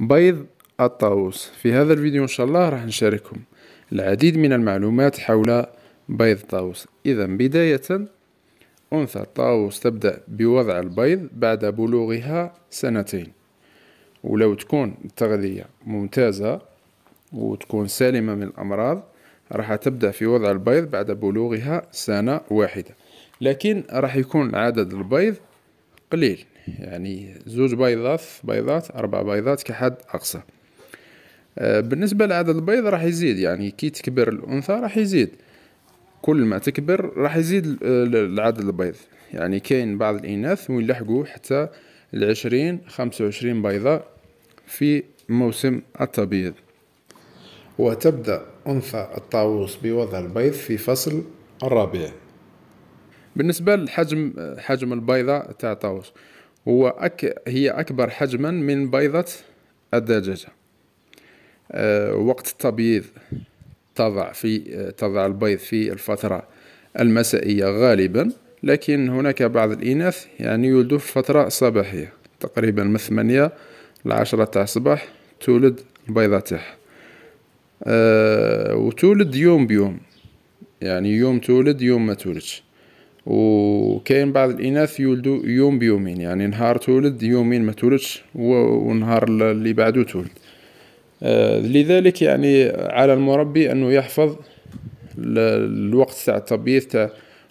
بيض الطاووس في هذا الفيديو إن شاء الله راح نشارككم العديد من المعلومات حول بيض الطاووس إذا بداية أنثى الطاووس تبدأ بوضع البيض بعد بلوغها سنتين ولو تكون التغذية ممتازة وتكون سالمة من الأمراض راح تبدأ في وضع البيض بعد بلوغها سنة واحدة لكن راح يكون عدد البيض قليل يعني زوج بيضات بيضات أربع بيضات كحد أقصى آه، بالنسبة لعدد البيض راح يزيد يعني كي تكبر الأنثى راح يزيد كل ما تكبر راح يزيد عدد البيض يعني كاين بعض الإناث وين لحقوا حتى العشرين خمسة 25 بيضة في موسم التبيض وتبدأ أنثى الطاووس بوضع البيض في فصل الربيع بالنسبة لحجم حجم البيضة تاع الطاووس هو أك هي أكبر حجما من بيضة الدجاجة آه، وقت التبييض تضع في تضع البيض في الفترة المسائية غالبا لكن هناك بعض الإناث يعني يولدوا في فترة صباحية تقريبا من ثمانية لعشرة تاع الصباح تولد البيضة تاعها أه وتولد يوم بيوم يعني يوم تولد يوم ما تولدش وكاين بعض الاناث يولدوا يوم بيومين يعني نهار تولد يومين ما تولدش ونهار اللي بعده تولد آه، لذلك يعني على المربي انه يحفظ الوقت تاع التبييض تاع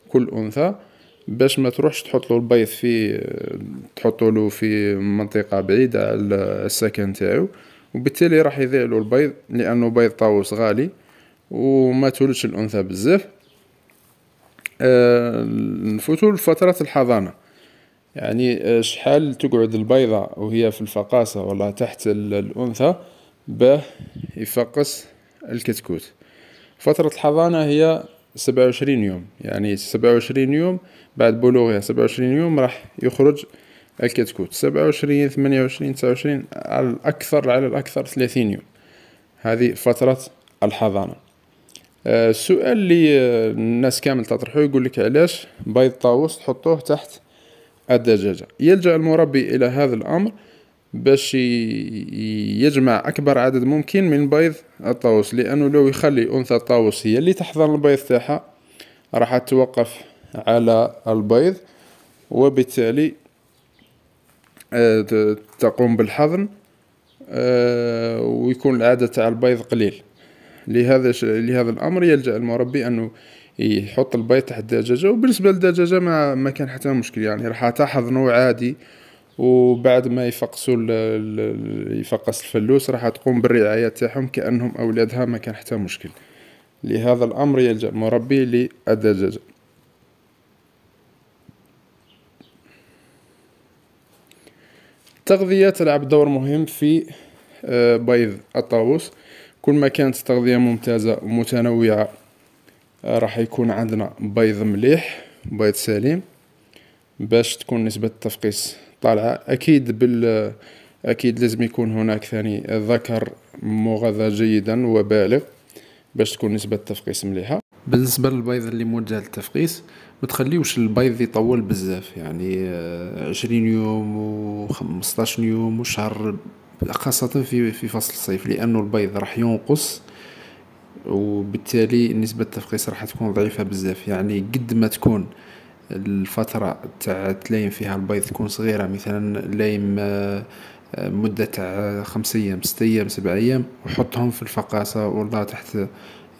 كل انثى باش ما تروحش تحط له البيض في تحط له في منطقه بعيده على السكن تاعو وبالتالي راح يضيع له البيض لانه بيض طاووس غالي وما تولدش الانثى بزاف آه، نفوتوا لفترة الحضانة يعني آه، شحال تقعد البيضة وهي في الفقاسة ولا تحت الأنثى باه يفقس الكتكوت فترة الحضانة هي سبعة وعشرين يوم يعني سبعة وعشرين يوم بعد بلوغها سبعة وعشرين يوم راح يخرج الكتكوت سبعة وعشرين ثمانية وعشرين تسعة وعشرين على الأكثر على الأكثر ثلاثين يوم هذه فترة الحضانة السؤال آه، اللي آه، الناس كامل تطرحه يقول لك علاش بيض طاووس تحطوه تحت الدجاجة يلجأ المربي إلى هذا الأمر باش يجمع أكبر عدد ممكن من بيض الطاووس لأنه لو يخلي أنثى الطاووس هي اللي تحضن البيض تاعها راح توقف على البيض وبالتالي آه، تقوم بالحضن ويكون العدد تاع البيض قليل لهذا لهذا الامر يلجا المربي انه يحط البيض تحت الدجاجه وبالنسبه للدجاجه ما ما كان حتى مشكل يعني راح نوع عادي وبعد ما يفقسوا يفقس الفلوس راح تقوم بالرعايه تاعهم كانهم اولادها ما كان حتى مشكل لهذا الامر يلجا المربي للدجاجه التغذيه تلعب دور مهم في آه، بيض الطاووس كل ما كانت التغذية ممتازة ومتنوعة آه، راح يكون عندنا بيض مليح بيض سليم باش تكون نسبة التفقيس طالعة أكيد بال آه، أكيد لازم يكون هناك ثاني ذكر مغذى جيدا وبالغ باش تكون نسبة التفقيس مليحة بالنسبة للبيض اللي موجه للتفقيس ما تخليوش البيض يطول بزاف يعني آه، عشرين يوم وخمسطاش يوم وشهر خاصة في في فصل الصيف لأنه البيض راح ينقص وبالتالي نسبة التفقيس راح تكون ضعيفة بزاف يعني قد ما تكون الفترة تاع تلايم فيها البيض تكون صغيرة مثلا لايم مدة تاع خمس أيام ست أيام سبع أيام وحطهم في الفقاسة ولا تحت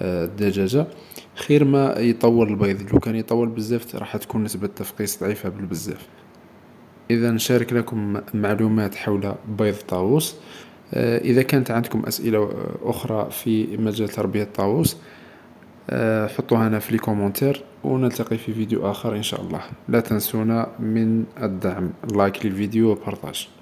الدجاجة خير ما يطول البيض لو كان يطول بزاف راح تكون نسبة التفقيس ضعيفة بالبزاف إذا نشارك لكم معلومات حول بيض الطاووس آه، إذا كانت عندكم أسئلة أخرى في مجال تربية الطاووس آه، حطوها هنا في الكومنتير ونلتقي في فيديو آخر إن شاء الله لا تنسونا من الدعم لايك للفيديو وبارطاج